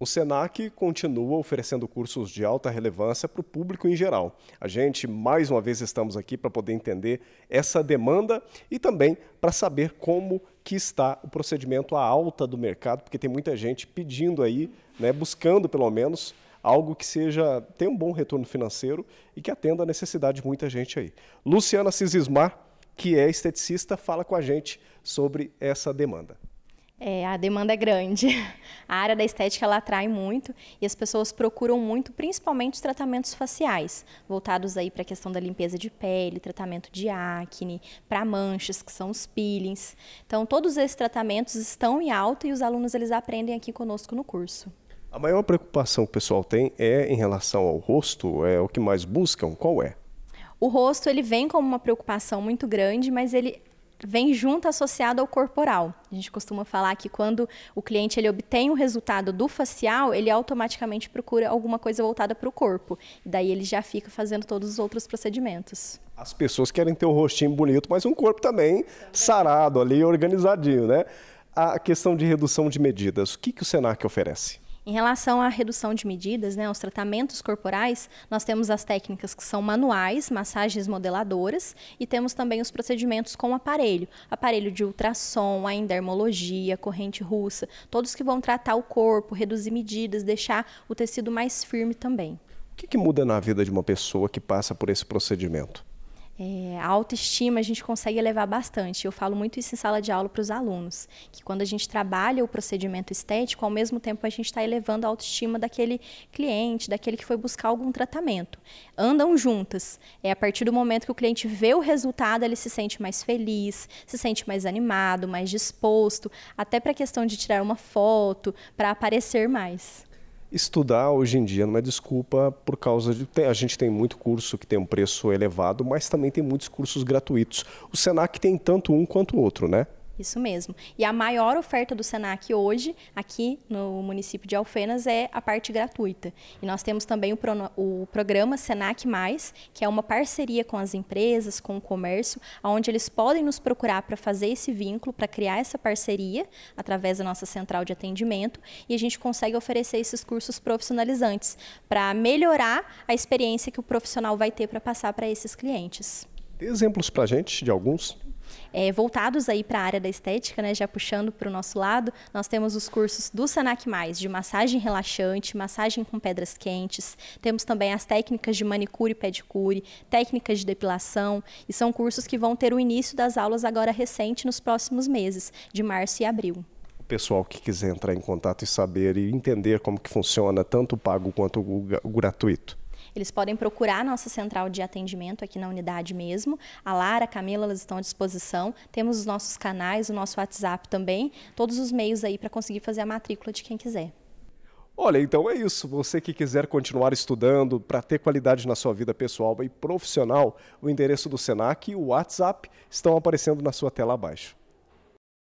O SENAC continua oferecendo cursos de alta relevância para o público em geral. A gente, mais uma vez, estamos aqui para poder entender essa demanda e também para saber como que está o procedimento à alta do mercado, porque tem muita gente pedindo aí, né, buscando pelo menos algo que seja tenha um bom retorno financeiro e que atenda a necessidade de muita gente aí. Luciana Cisismar, que é esteticista, fala com a gente sobre essa demanda. É, a demanda é grande. A área da estética ela atrai muito e as pessoas procuram muito, principalmente os tratamentos faciais, voltados aí para a questão da limpeza de pele, tratamento de acne, para manchas, que são os peelings. Então, todos esses tratamentos estão em alta e os alunos eles aprendem aqui conosco no curso. A maior preocupação que o pessoal tem é em relação ao rosto, é o que mais buscam, qual é? O rosto ele vem como uma preocupação muito grande, mas ele vem junto associado ao corporal. A gente costuma falar que quando o cliente ele obtém o resultado do facial, ele automaticamente procura alguma coisa voltada para o corpo. E daí ele já fica fazendo todos os outros procedimentos. As pessoas querem ter um rostinho bonito, mas um corpo também, também. sarado ali, organizadinho, né? A questão de redução de medidas, o que, que o Senac oferece? Em relação à redução de medidas, né, aos tratamentos corporais, nós temos as técnicas que são manuais, massagens modeladoras, e temos também os procedimentos com aparelho, aparelho de ultrassom, a endermologia, corrente russa, todos que vão tratar o corpo, reduzir medidas, deixar o tecido mais firme também. O que, que muda na vida de uma pessoa que passa por esse procedimento? É, a autoestima a gente consegue elevar bastante. Eu falo muito isso em sala de aula para os alunos, que quando a gente trabalha o procedimento estético, ao mesmo tempo a gente está elevando a autoestima daquele cliente, daquele que foi buscar algum tratamento. Andam juntas. É a partir do momento que o cliente vê o resultado, ele se sente mais feliz, se sente mais animado, mais disposto, até para a questão de tirar uma foto, para aparecer mais. Estudar hoje em dia não é desculpa por causa de. a gente tem muito curso que tem um preço elevado, mas também tem muitos cursos gratuitos. O SENAC tem tanto um quanto o outro, né? Isso mesmo. E a maior oferta do SENAC hoje, aqui no município de Alfenas, é a parte gratuita. E nós temos também o, pro, o programa SENAC, Mais, que é uma parceria com as empresas, com o comércio, onde eles podem nos procurar para fazer esse vínculo, para criar essa parceria através da nossa central de atendimento. E a gente consegue oferecer esses cursos profissionalizantes para melhorar a experiência que o profissional vai ter para passar para esses clientes. Dê exemplos para a gente de alguns. É, voltados aí para a área da estética, né, já puxando para o nosso lado, nós temos os cursos do Senac Mais de massagem relaxante, massagem com pedras quentes. Temos também as técnicas de manicure e pedicure, técnicas de depilação, e são cursos que vão ter o início das aulas agora recente nos próximos meses, de março e abril pessoal que quiser entrar em contato e saber e entender como que funciona tanto o pago quanto o gratuito? Eles podem procurar a nossa central de atendimento aqui na unidade mesmo. A Lara, a Camila, elas estão à disposição. Temos os nossos canais, o nosso WhatsApp também, todos os meios aí para conseguir fazer a matrícula de quem quiser. Olha, então é isso. Você que quiser continuar estudando para ter qualidade na sua vida pessoal e profissional, o endereço do SENAC e o WhatsApp estão aparecendo na sua tela abaixo.